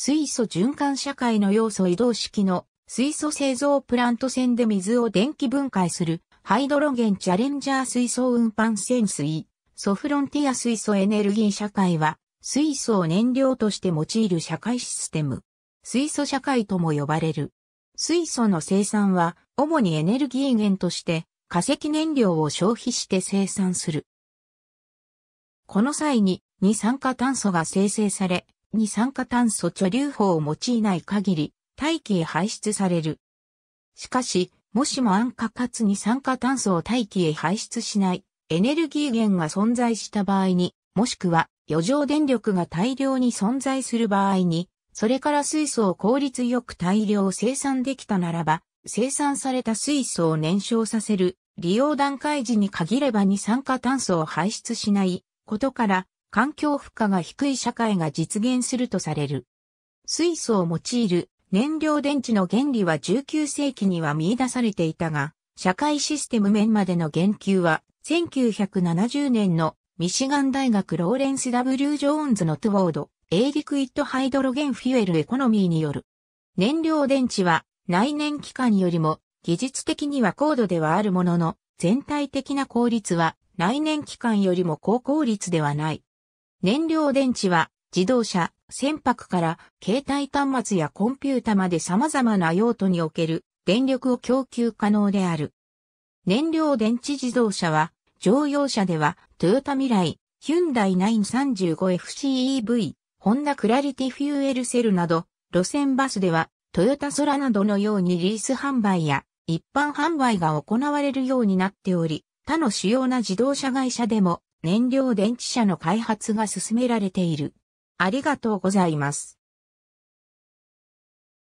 水素循環社会の要素移動式の水素製造プラント船で水を電気分解するハイドロゲンチャレンジャー水素運搬潜水ソフロンティア水素エネルギー社会は水素を燃料として用いる社会システム水素社会とも呼ばれる水素の生産は主にエネルギー源として化石燃料を消費して生産するこの際に二酸化炭素が生成され二酸化炭素貯留法を用いない限り、大気へ排出される。しかし、もしも安価かつ二酸化炭素を大気へ排出しないエネルギー源が存在した場合に、もしくは余剰電力が大量に存在する場合に、それから水素を効率よく大量生産できたならば、生産された水素を燃焼させる利用段階時に限れば二酸化炭素を排出しないことから、環境負荷が低い社会が実現するとされる。水素を用いる燃料電池の原理は19世紀には見出されていたが、社会システム面までの言及は、1970年のミシガン大学ローレンス W・ ジョーンズのトゥォード、エイリクイッド・ハイドロゲン・フュエル・エコノミーによる。燃料電池は内燃機関よりも技術的には高度ではあるものの、全体的な効率は内燃機関よりも高効率ではない。燃料電池は自動車、船舶から携帯端末やコンピュータまで様々な用途における電力を供給可能である。燃料電池自動車は乗用車ではトヨタ未来、ヒュンダイ 935FCEV、ホンダクラリティフューエルセルなど路線バスではトヨタソラなどのようにリース販売や一般販売が行われるようになっており、他の主要な自動車会社でも燃料電池車の開発が進められている。ありがとうございます。